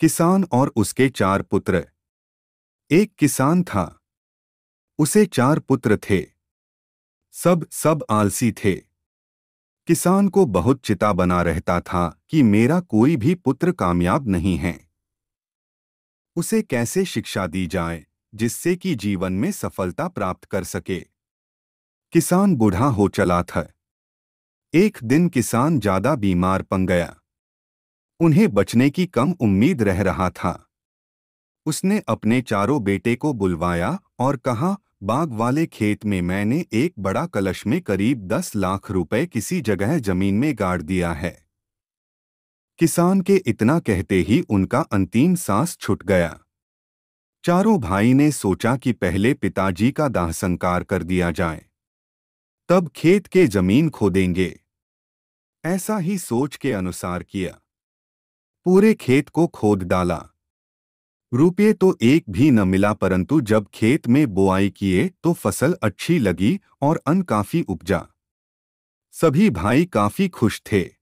किसान और उसके चार पुत्र एक किसान था उसे चार पुत्र थे सब सब आलसी थे किसान को बहुत चिता बना रहता था कि मेरा कोई भी पुत्र कामयाब नहीं है उसे कैसे शिक्षा दी जाए जिससे कि जीवन में सफलता प्राप्त कर सके किसान बूढ़ा हो चला था एक दिन किसान ज्यादा बीमार पंग गया उन्हें बचने की कम उम्मीद रह रहा था उसने अपने चारों बेटे को बुलवाया और कहा बाग वाले खेत में मैंने एक बड़ा कलश में करीब दस लाख रुपए किसी जगह जमीन में गाड़ दिया है किसान के इतना कहते ही उनका अंतिम सांस छुट गया चारों भाई ने सोचा कि पहले पिताजी का दाह संकार कर दिया जाए तब खेत के जमीन खोदेंगे ऐसा ही सोच के अनुसार किया पूरे खेत को खोद डाला रुपये तो एक भी न मिला परंतु जब खेत में बोआई किए तो फसल अच्छी लगी और अन्न काफी उपजा सभी भाई काफी खुश थे